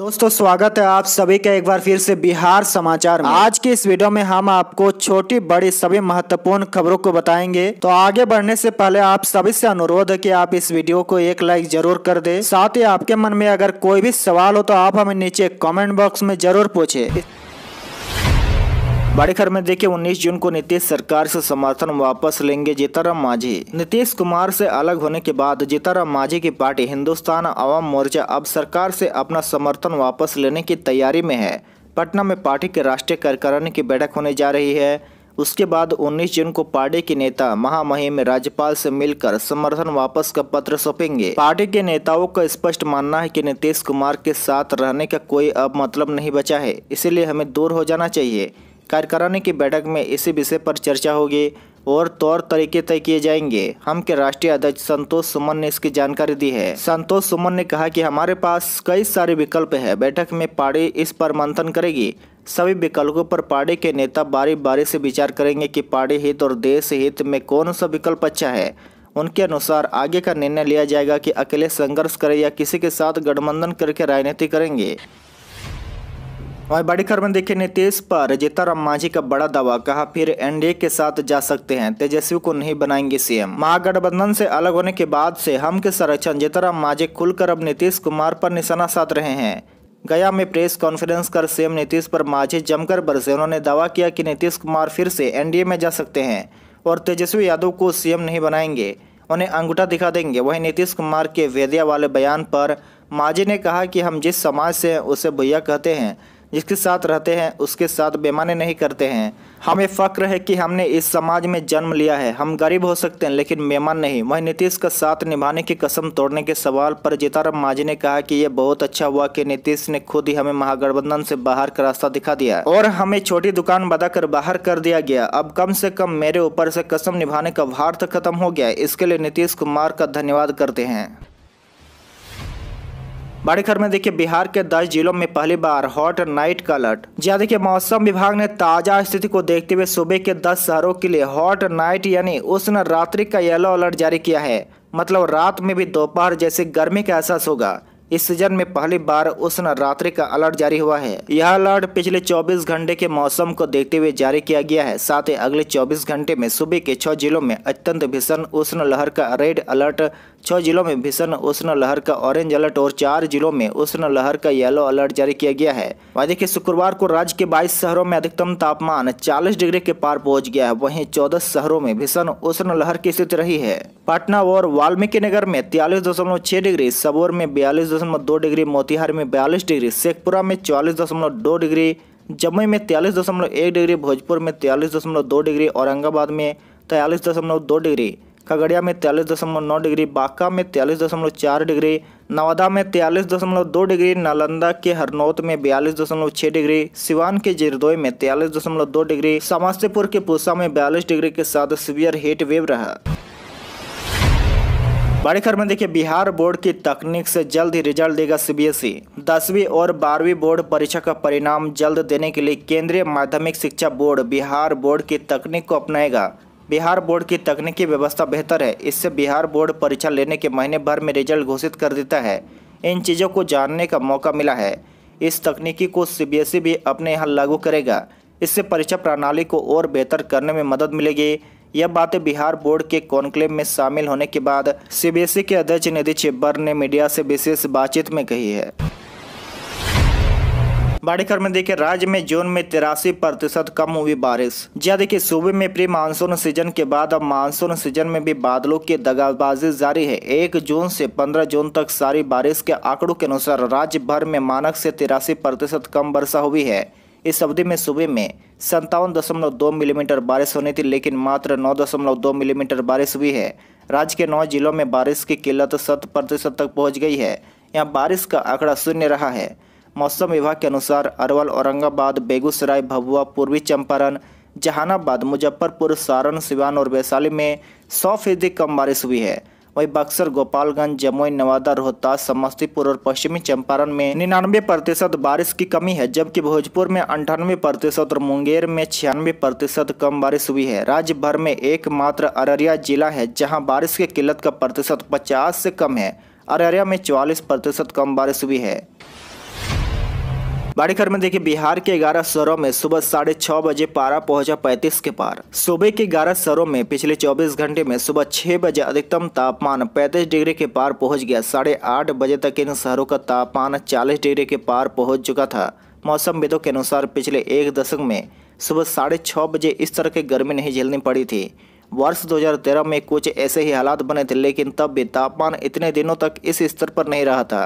दोस्तों स्वागत है आप सभी का एक बार फिर से बिहार समाचार में आज के इस वीडियो में हम आपको छोटी बड़ी सभी महत्वपूर्ण खबरों को बताएंगे तो आगे बढ़ने से पहले आप सभी से अनुरोध है कि आप इस वीडियो को एक लाइक जरूर कर दे साथ ही आपके मन में अगर कोई भी सवाल हो तो आप हमें नीचे कमेंट बॉक्स में जरूर पूछे बड़ेखर में देखिए 19 जून को नीतीश सरकार से समर्थन वापस लेंगे जीताराम मांझी नीतीश कुमार से अलग होने के बाद जीताराम मांझी की पार्टी हिंदुस्तान आवाम मोर्चा अब सरकार से अपना समर्थन वापस लेने की तैयारी में है पटना में पार्टी के राष्ट्रीय कार्यकारिणी की बैठक होने जा रही है उसके बाद 19 जून को पार्टी के नेता महामहिम राज्यपाल से मिलकर समर्थन वापस का पत्र सौंपेंगे पार्टी के नेताओं का स्पष्ट मानना है कि नीतीश कुमार के साथ रहने का कोई अब मतलब नहीं बचा है इसीलिए हमें दूर हो जाना चाहिए कार्यकारिणी की बैठक में इसी विषय पर चर्चा होगी और तौर तरीके तय किए जाएंगे हम के राष्ट्रीय अध्यक्ष संतोष सुमन ने इसकी जानकारी दी है संतोष सुमन ने कहा कि हमारे पास कई सारे विकल्प है बैठक में पार्टी इस पर मंथन करेगी सभी विकल्पों पर पार्टी के नेता बारी बारी से विचार करेंगे कि पार्टी हित और देश हित में कौन सा विकल्प अच्छा है उनके अनुसार आगे का निर्णय लिया जाएगा कि अकेले संघर्ष करें या किसी के साथ गठबंधन करके राजनीति करेंगे और बड़ी खबर में देखिए नीतीश पर जीताराम मांझी का बड़ा दावा कहा फिर एनडीए के साथ जा सकते हैं तेजस्वी को नहीं बनाएंगे सीएम महागठबंधन से अलग होने के बाद से हम के संरक्षण जीताराम मांझी खुलकर अब नीतीश कुमार पर निशाना साध रहे हैं गया में प्रेस कॉन्फ्रेंस कर सीएम नीतीश पर मांझी जमकर बरसे उन्होंने दावा किया कि नीतीश कुमार फिर से एनडीए में जा सकते हैं और तेजस्वी यादव को सीएम नहीं बनाएंगे उन्हें अंगूठा दिखा देंगे वहीं नीतीश कुमार के वेदिया वाले बयान पर मांझी ने कहा कि हम जिस समाज से उसे भैया कहते हैं जिसके साथ रहते हैं उसके साथ बेमाने नहीं करते हैं हमें फ़क्र है कि हमने इस समाज में जन्म लिया है हम गरीब हो सकते हैं लेकिन मेहमान नहीं वहीं नीतीश का साथ निभाने की कसम तोड़ने के सवाल पर जीताराम मांझी ने कहा कि यह बहुत अच्छा हुआ कि नीतीश ने खुद ही हमें महागठबंधन से बाहर का रास्ता दिखा दिया और हमें छोटी दुकान बताकर बाहर कर दिया गया अब कम से कम मेरे ऊपर से कसम निभाने का भार खत्म हो गया इसके लिए नीतीश कुमार का धन्यवाद करते हैं बड़े खबर में देखिए बिहार के दस जिलों में पहली बार हॉट नाइट का अलर्ट जी हाँ, देखिए मौसम विभाग ने ताजा स्थिति को देखते हुए सूबे के दस शहरों के लिए हॉट नाइट यानी उष्ण रात्रि का येलो अलर्ट जारी किया है मतलब रात में भी दोपहर जैसे गर्मी का एहसास होगा इस सीजन में पहली बार उष्ण रात्रि का अलर्ट जारी हुआ है यह अलर्ट पिछले 24 घंटे के मौसम को देखते हुए जारी किया गया है साथ ही अगले 24 घंटे में सूबे के छह जिलों में अत्यंत भीषण उष्ण लहर का रेड अलर्ट छः जिलों में भीषण उष्ण लहर का ऑरेंज अलर्ट और चार जिलों में उष्ण लहर का येलो अलर्ट जारी किया गया है वहीं देखिए शुक्रवार को राज्य के 22 शहरों में अधिकतम तापमान 40 डिग्री के पार पहुंच गया है वहीं 14 शहरों में भीषण उष्ण लहर की स्थिति रही है पटना और वाल्मीकि नगर में तियालीस दशमलव छह डिग्री सबोर में बयालीस दशमलव दो डिग्री मोतिहारी में बयालीस डिग्री शेखपुरा में चौलीस दशमलव दो डिग्री जम्मू में तियालीस दशमलव एक डिग्री भोजपुर में तियालीस दशमलव दो डिग्री औरंगाबाद में तयालीस दशमलव दो डिग्री खगड़िया में तैयलीस दशमलव नौ डिग्री बांका में तैयलीस दशमलव चार डिग्री नवादा में तैयलीस दशमलव दो डिग्री नालंदा के हरनौत में बयालीस दशमलव छः डिग्री सिवान के जिरदोई में तैयलीस दशमलव दो डिग्री समस्तीपुर के पूसा में बयालीस डिग्री के साथ सीवियर हीट वेव रहा बड़ी खबर में देखिए बिहार बोर्ड की तकनीक से जल्द ही रिजल्ट देगा सीबीएसई दसवीं और बारहवीं बोर्ड परीक्षा का परिणाम जल्द देने के लिए केंद्रीय माध्यमिक शिक्षा बोर्ड बिहार बोर्ड की तकनीक को अपनाएगा बिहार बोर्ड की तकनीकी व्यवस्था बेहतर है इससे बिहार बोर्ड परीक्षा लेने के महीने भर में रिजल्ट घोषित कर देता है इन चीज़ों को जानने का मौका मिला है इस तकनीकी को सीबीएसई भी अपने यहाँ लागू करेगा इससे परीक्षा प्रणाली को और बेहतर करने में मदद मिलेगी यह बातें बिहार बोर्ड के कॉन्क्लेव में शामिल होने के बाद सीबीएसई के अध्यक्ष निधि छिब्बर ने मीडिया से विशेष बातचीत में कही है खबर में देखे राज्य में जून में तिरासी प्रतिशत कम हुई बारिश जहाँ देखिए सूबे में प्री मानसून सीजन के बाद अब मानसून सीजन में भी बादलों की दगाबाजी जारी है एक जून से पंद्रह जून तक सारी बारिश के आंकड़ों के अनुसार राज्य भर में मानक से तिरासी प्रतिशत कम वर्षा हुई है इस अवधि में सूबे में संतावन दशमलव दो मिलीमीटर बारिश होनी थी लेकिन मात्र नौ दशमलव दो मिलीमीटर बारिश हुई है राज्य के नौ जिलों में बारिश की किल्लत शत प्रतिशत तक पहुंच गई है यहाँ बारिश का आंकड़ा शून्य रहा है मौसम विभाग के अनुसार अरवल औरंगाबाद बेगूसराय भभुआ पूर्वी चंपारण जहानाबाद मुजफ्फरपुर सारण सिवान और वैशाली में सौ फीसदी कम बारिश हुई है वहीं बक्सर गोपालगंज जमुई नवादा रोहतास समस्तीपुर और पश्चिमी चंपारण में निन्यानवे प्रतिशत बारिश की कमी है जबकि भोजपुर में अंठानवे प्रतिशत और मुंगेर में छियानवे प्रतिशत कम बारिश हुई है राज्य भर में एकमात्र अररिया जिला है जहां बारिश की किल्लत का प्रतिशत पचास से कम है अररिया में चौवालीस प्रतिशत कम बारिश हुई है बड़ी खबर में देखिए बिहार के ग्यारह शहरों में सुबह साढ़े छह बजे पारा पहुंचा पैंतीस के पार सूबे के ग्यारह शहरों में पिछले चौबीस घंटे में सुबह छह बजे अधिकतम तापमान पैंतीस डिग्री के पार पहुंच गया साढ़े आठ बजे तक इन शहरों का तापमान चालीस डिग्री के पार पहुँच चुका था मौसमविदों के अनुसार पिछले एक दशक में सुबह साढ़े छः बजे इस तरह की गर्मी नहीं झेलनी पड़ी थी वर्ष 2013 में कुछ ऐसे ही हालात बने थे लेकिन तब भी तापमान इतने दिनों तक इस स्तर पर नहीं रहा था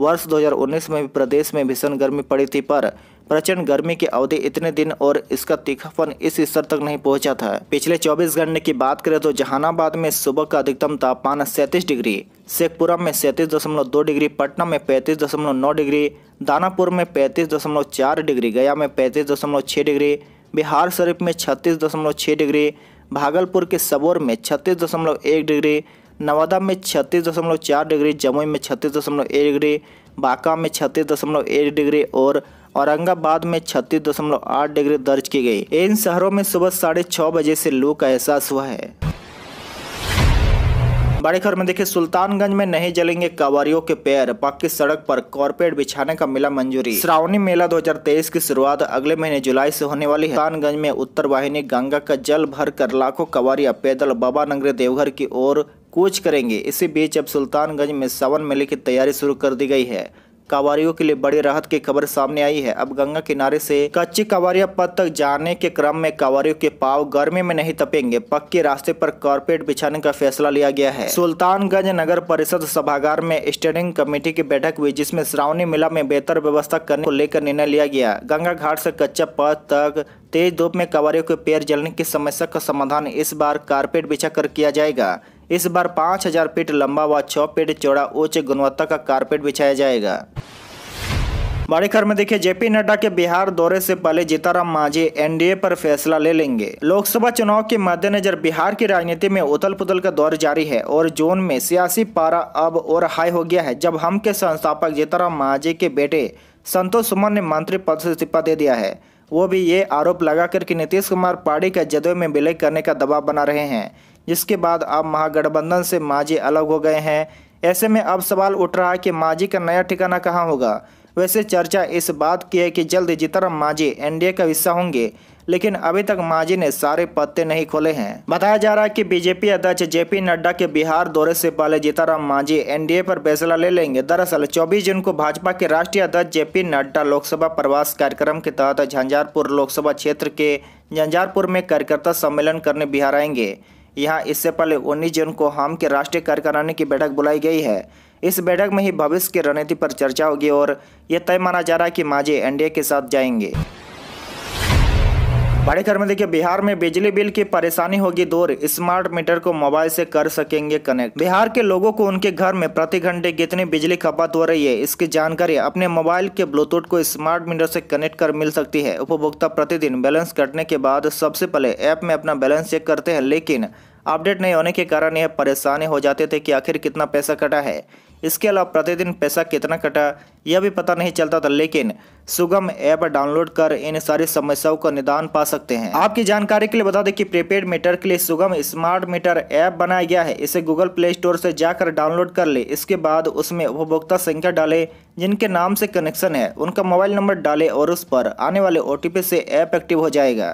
वर्ष 2019 में प्रदेश में भीषण गर्मी पड़ी थी पर प्रचंड गर्मी की अवधि इतने दिन और इसका तीखापन इस स्तर तक नहीं पहुंचा था पिछले 24 घंटे की बात करें तो जहानाबाद में सुबह का अधिकतम तापमान सैंतीस डिग्री शेखपुरा में सैंतीस दशमलव दो डिग्री पटना में पैंतीस दशमलव नौ डिग्री दानापुर में पैंतीस दशमलव चार डिग्री गया में पैंतीस दशमलव डिग्री बिहार शरीफ में छत्तीस दशमलव डिग्री भागलपुर के सबोर में छत्तीस दशमलव एक डिग्री नवादा में छत्तीस दशमलव चार डिग्री जमुई में छत्तीस दशमलव एक डिग्री बांका में छत्तीस दशमलव एक डिग्री और औरंगाबाद में छत्तीस दशमलव आठ डिग्री दर्ज की गई इन शहरों में सुबह साढ़े छः बजे से लू का एहसास हुआ है बड़ी खबर में देखिए सुल्तानगंज में नहीं जलेंगे कांवरियों के पैर पक्की सड़क पर कॉरपोरेट बिछाने का मिला मंजूरी श्रावणी मेला 2023 की शुरुआत अगले महीने जुलाई से होने वाली है सुल्तानगंज में उत्तर वाहिनी गंगा का जल भर कर लाखों कांवरिया पैदल बाबा नगरी देवघर की ओर कोच करेंगे इसी बीच अब सुल्तानगंज में सावन मेले की तैयारी शुरू कर दी गई है कांवारियों के लिए बड़ी राहत की खबर सामने आई है अब गंगा किनारे से कच्ची कांवरिया पद तक जाने के क्रम में कांवारियों के पाव गर्मी में नहीं तपेंगे पक्के रास्ते पर कारपेट बिछाने का फैसला लिया गया है सुल्तानगंज नगर परिषद सभागार में स्टैंडिंग कमेटी की बैठक हुई जिसमें श्रावणी मेला में बेहतर व्यवस्था करने को लेकर निर्णय लिया गया गंगा घाट से कच्चा पद तक तेज धूप में कांवरियों के पैर जलने की समस्या का समाधान इस बार कारपेट बिछा कर किया जाएगा इस बार 5000 फीट लंबा व 6 फीट चौड़ा उच्च गुणवत्ता का कारपेट बिछाया जाएगा बड़ी खबर में देखिए जेपी नड्डा के बिहार दौरे से पहले जीताराम मांझी एनडीए पर फैसला ले लेंगे लोकसभा चुनाव के मद्देनजर बिहार की राजनीति में उथल पुथल का दौर जारी है और जोन में सियासी पारा अब और हाई हो गया है जब हम के संस्थापक जीताराम मांझी के बेटे संतोष सुमन ने मंत्री पद से इस्तीफा दे दिया है वो भी ये आरोप लगाकर कि नीतीश कुमार पार्टी का जदयू में विलय करने का दबाव बना रहे हैं जिसके बाद अब महागठबंधन से मांझी अलग हो गए हैं ऐसे में अब सवाल उठ रहा है कि माझी का नया ठिकाना कहाँ होगा वैसे चर्चा इस बात की है कि जल्द जितना मांझी एनडीए का हिस्सा होंगे लेकिन अभी तक मांझी ने सारे पत्ते नहीं खोले हैं बताया जा रहा है की बीजेपी अध्यक्ष जेपी नड्डा के बिहार दौरे से पहले जीताराम मांझी एनडीए पर फैसला ले लेंगे दरअसल चौबीस जून को भाजपा के राष्ट्रीय अध्यक्ष जेपी नड्डा लोकसभा प्रवास कार्यक्रम के तहत झंझारपुर लोकसभा क्षेत्र के झंझारपुर में कार्यकर्ता सम्मेलन करने बिहार आएंगे यहाँ इससे पहले उन्नीस जून को हम के राष्ट्रीय कार्यकारिणी की बैठक बुलाई गई है इस बैठक में ही भविष्य की रणनीति पर चर्चा होगी और यह तय माना जा रहा है कि मांझी एनडीए के साथ जाएंगे बड़े खबर में देखिए बिहार में बिजली बिल की परेशानी होगी दूर स्मार्ट मीटर को मोबाइल से कर सकेंगे कनेक्ट बिहार के लोगों को उनके घर में प्रति घंटे कितनी बिजली खपत हो रही है इसकी जानकारी अपने मोबाइल के ब्लूटूथ को स्मार्ट मीटर से कनेक्ट कर मिल सकती है उपभोक्ता प्रतिदिन बैलेंस कटने के बाद सबसे पहले ऐप में अपना बैलेंस चेक करते हैं लेकिन अपडेट नहीं होने के कारण यह परेशानी हो जाते थे कि आखिर कितना पैसा कटा है इसके अलावा प्रतिदिन पैसा कितना कटा यह भी पता नहीं चलता था लेकिन सुगम ऐप डाउनलोड कर इन सारी समस्याओं का निदान पा सकते हैं आपकी जानकारी के लिए बता दें कि प्रीपेड मीटर के लिए सुगम स्मार्ट मीटर ऐप बनाया गया है इसे गूगल प्ले स्टोर से जाकर डाउनलोड कर ले इसके बाद उसमें उपभोक्ता संख्या डाले जिनके नाम से कनेक्शन है उनका मोबाइल नंबर डाले और उस पर आने वाले ओ से ऐप एक्टिव हो जाएगा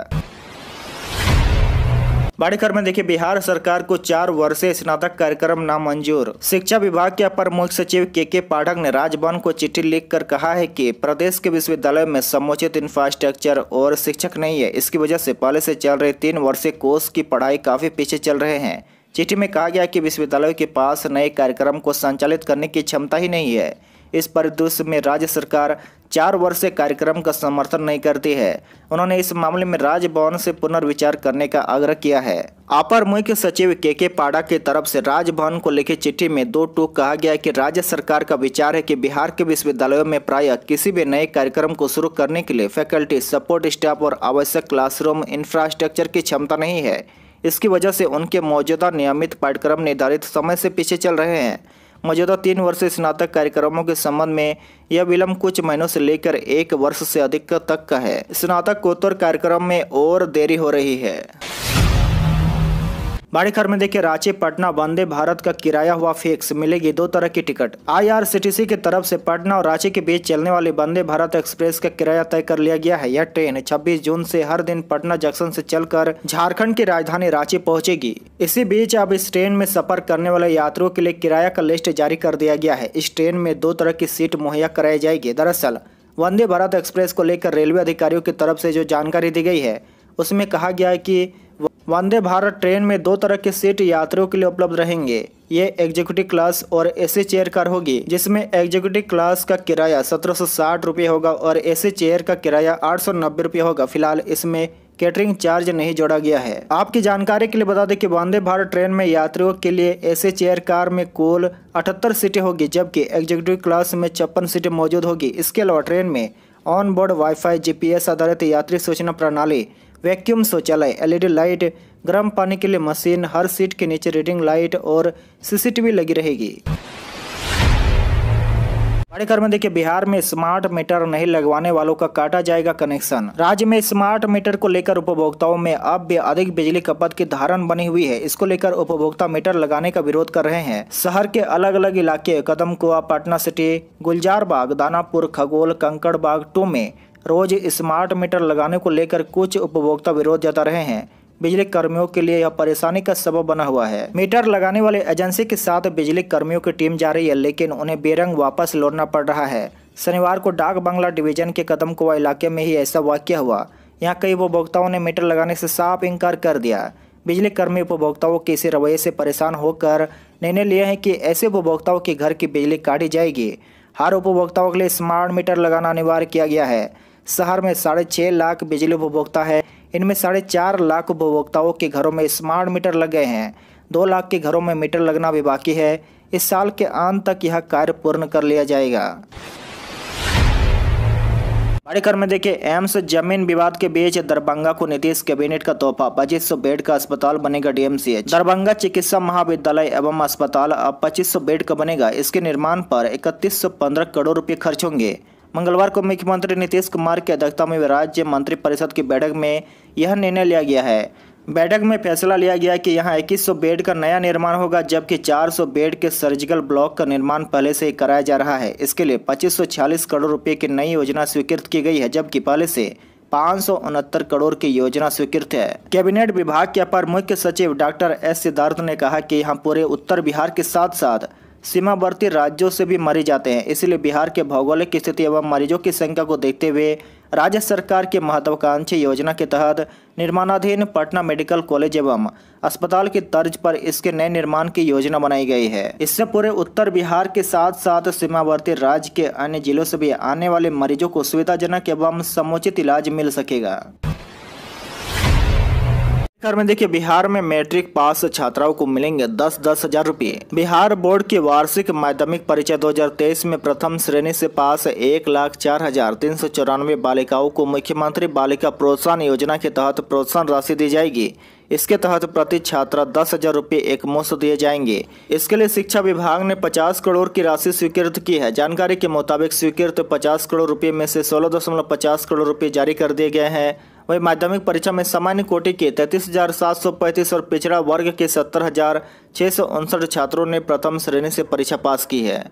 खबर में देखिए बिहार सरकार को चार वर्षीय स्नातक कार्यक्रम नामंजूर शिक्षा विभाग के अपर मुख्य सचिव के के पाठक ने राजभवन को चिट्ठी लिखकर कहा है कि प्रदेश के विश्वविद्यालय में समुचित इंफ्रास्ट्रक्चर और शिक्षक नहीं है इसकी वजह से पहले से चल रहे तीन वर्षीय कोर्स की पढ़ाई काफी पीछे चल रहे हैं चिट्ठी में कहा गया कि विश्वविद्यालय के पास नए कार्यक्रम को संचालित करने की क्षमता ही नहीं है इस परिदृश्य में राज्य सरकार चार वर्ष से कार्यक्रम का समर्थन नहीं करती है उन्होंने इस मामले में राजभवन से पुनर्विचार करने का आग्रह किया है अपर मुख्य सचिव के के पाड़ा की तरफ से राजभवन को लिखी चिट्ठी में दो टूक कहा गया कि राज्य सरकार का विचार है कि बिहार के विश्वविद्यालयों में प्राय किसी भी नए कार्यक्रम को शुरू करने के लिए फैकल्टी सपोर्ट स्टाफ और आवश्यक क्लासरूम इंफ्रास्ट्रक्चर की क्षमता नहीं है इसकी वजह से उनके मौजूदा नियमित पाठ्यक्रम निर्धारित समय से पीछे चल रहे हैं मौजूदा तीन वर्ष स्नातक कार्यक्रमों के संबंध में यह विलंब कुछ महीनों से लेकर एक वर्ष से अधिक तक का है स्नातकोत्तर कार्यक्रम में और देरी हो रही है बड़ी खबर में देखिए रांची पटना वंदे भारत का किराया हुआ फिक्स मिलेगी दो तरह की टिकट आईआरसीटीसी की तरफ से पटना और रांची के बीच चलने वाली वंदे भारत एक्सप्रेस का किराया तय कर लिया गया है यह ट्रेन 26 जून से हर दिन पटना जंक्शन से चलकर झारखंड की राजधानी रांची पहुंचेगी इसी बीच अब इस ट्रेन में सफर करने वाले यात्रियों के लिए किराया का लिस्ट जारी कर दिया गया है इस ट्रेन में दो तरह की सीट मुहैया कराई जाएगी दरअसल वंदे भारत एक्सप्रेस को लेकर रेलवे अधिकारियों की तरफ से जो जानकारी दी गई है उसमें कहा गया है कि वंदे भारत ट्रेन में दो तरह के सीट यात्रियों के लिए उपलब्ध रहेंगे ये एग्जीक्यूटिव क्लास और एसी चेयर कार होगी जिसमें एग्जीक्यूटिव क्लास का किराया सत्रह सौ साठ रुपये होगा और एसी चेयर का किराया आठ सौ नब्बे रुपये होगा फिलहाल इसमें कैटरिंग चार्ज नहीं जोड़ा गया है आपकी जानकारी के लिए बता दें कि वंदे भारत ट्रेन में यात्रियों के लिए ऐसे चेयर कार में कुल अठहत्तर सीटें होगी जबकि एग्जीक्यूटिव क्लास में छप्पन सीटें मौजूद होगी इसके अलावा ट्रेन में ऑन बोर्ड वाईफाई जीपीएस आधारित यात्री सूचना प्रणाली वैक्यूम शौचालय एलईडी लाइट गर्म पानी के लिए मशीन हर सीट के नीचे रीडिंग लाइट और सीसीटीवी लगी रहेगी बड़े में देखिए बिहार में स्मार्ट मीटर नहीं लगवाने वालों का काटा जाएगा कनेक्शन राज्य में स्मार्ट मीटर को लेकर उपभोक्ताओं में अब भी अधिक बिजली खपत की धारण बनी हुई है इसको लेकर उपभोक्ता मीटर लगाने का विरोध कर रहे हैं शहर के अलग अलग इलाके Kadam Kuan Patna city Gulzar Bagh Danapur Khagaul Kankar Bagh to में रोज स्मार्ट मीटर लगाने को लेकर कुछ उपभोक्ता विरोध जता रहे हैं बिजली कर्मियों के लिए यह परेशानी का सबब बना हुआ है मीटर लगाने वाले एजेंसी के साथ बिजली कर्मियों की टीम जा रही है लेकिन उन्हें बेरंग वापस लौटना पड़ रहा है शनिवार को डाक बंगला डिवीजन के कदम कुआ इलाके में ही ऐसा वाक्य हुआ यहाँ कई उपभोक्ताओं ने मीटर लगाने से साफ इनकार कर दिया बिजली कर्मी उपभोक्ताओं के इसी रवैये से परेशान होकर निर्णय लिए हैं कि ऐसे उपभोक्ताओं के घर की बिजली काटी जाएगी हर उपभोक्ताओं के लिए स्मार्ट मीटर लगाना अनिवार्य किया गया है शहर में साढ़े छः लाख बिजली उपभोक्ता है इनमें साढ़े चार लाख उपभोक्ताओं के घरों में स्मार्ट मीटर लग गए हैं दो लाख के घरों में मीटर लगना भी बाकी है इस साल के अंत तक यह कार्य पूर्ण कर लिया जाएगा खबर में देखिए एम्स जमीन विवाद के बीच दरभंगा को नीतीश कैबिनेट का तोहफा पच्चीस सौ बेड का अस्पताल बनेगा डीएमसीएच दरभंगा चिकित्सा महाविद्यालय एवं अस्पताल अब पच्चीस सौ बेड का बनेगा इसके निर्माण पर इकतीस सौ पंद्रह करोड़ रुपए खर्च होंगे मंगलवार को मुख्यमंत्री नीतीश कुमार की अध्यक्षता में राज्य मंत्रिपरिषद की बैठक में यह निर्णय लिया गया है बैठक में फैसला लिया गया कि यहां 2100 बेड का नया निर्माण होगा जबकि 400 बेड के सर्जिकल ब्लॉक का निर्माण पहले से ही कराया जा रहा है इसके लिए 2540 करोड़ रुपए की नई योजना स्वीकृत की गई है जबकि पहले से पाँच करोड़ की योजना स्वीकृत है कैबिनेट विभाग के अपर मुख्य सचिव डॉक्टर एस सिद्धार्थ ने कहा कि यहाँ पूरे उत्तर बिहार के साथ साथ सीमावर्ती राज्यों से भी मरीज आते हैं इसलिए बिहार के भौगोलिक स्थिति एवं मरीजों की संख्या को देखते हुए राज्य सरकार की महत्वाकांक्षी योजना के तहत निर्माणाधीन पटना मेडिकल कॉलेज एवं अस्पताल की तर्ज पर इसके नए निर्माण की योजना बनाई गई है इससे पूरे उत्तर बिहार के साथ साथ सीमावर्ती राज्य के अन्य जिलों से भी आने वाले मरीजों को सुविधाजनक एवं समुचित इलाज मिल सकेगा खबर में देखिए बिहार में मैट्रिक पास छात्राओं को मिलेंगे दस दस हजार रूपए बिहार बोर्ड की वार्षिक माध्यमिक परीक्षा 2023 में प्रथम श्रेणी से पास एक लाख चार हजार तीन सौ चौरानवे बालिकाओं को मुख्यमंत्री बालिका प्रोत्साहन योजना के तहत प्रोत्साहन राशि दी जाएगी इसके तहत प्रति छात्रा दस हजार रूपए एक मुफ्त दिए जाएंगे इसके लिए शिक्षा विभाग ने 50 करोड़ की राशि स्वीकृत की है जानकारी के मुताबिक स्वीकृत 50 करोड़ रूपए में से सोलह दशमलव पचास करोड़ रूपए जारी कर दिए गए हैं वही माध्यमिक परीक्षा में सामान्य कोटि के तैंतीस हजार सात सौ पैंतीस और पिछड़ा वर्ग के सत्तर हजार छः सौ उनसठ छात्रों ने प्रथम श्रेणी से परीक्षा पास की है